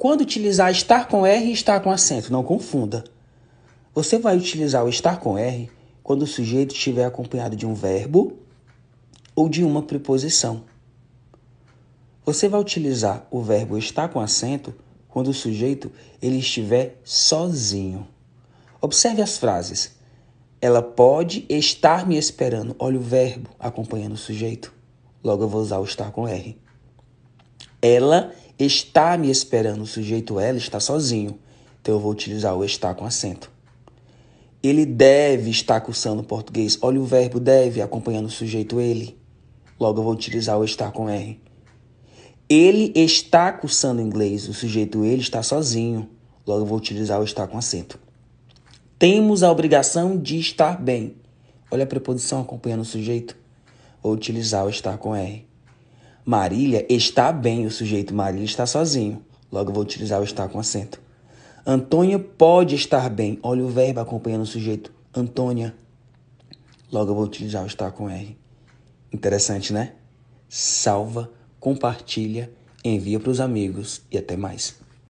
Quando utilizar estar com R e estar com acento, não confunda. Você vai utilizar o estar com R quando o sujeito estiver acompanhado de um verbo ou de uma preposição. Você vai utilizar o verbo estar com acento quando o sujeito ele estiver sozinho. Observe as frases. Ela pode estar me esperando. Olha o verbo acompanhando o sujeito. Logo eu vou usar o estar com R. Ela está me esperando. O sujeito é, ela está sozinho. Então eu vou utilizar o está com acento. Ele deve estar cursando português. Olha o verbo deve acompanhando o sujeito ele. Logo eu vou utilizar o estar com R. Ele está cursando inglês. O sujeito ele está sozinho. Logo eu vou utilizar o estar com acento. Temos a obrigação de estar bem. Olha a preposição acompanhando o sujeito. Vou utilizar o estar com R. Marília está bem, o sujeito Marília está sozinho. Logo vou utilizar o estar com acento. Antônia pode estar bem. Olha o verbo acompanhando o sujeito. Antônia. Logo eu vou utilizar o estar com R. Interessante, né? Salva, compartilha, envia para os amigos e até mais.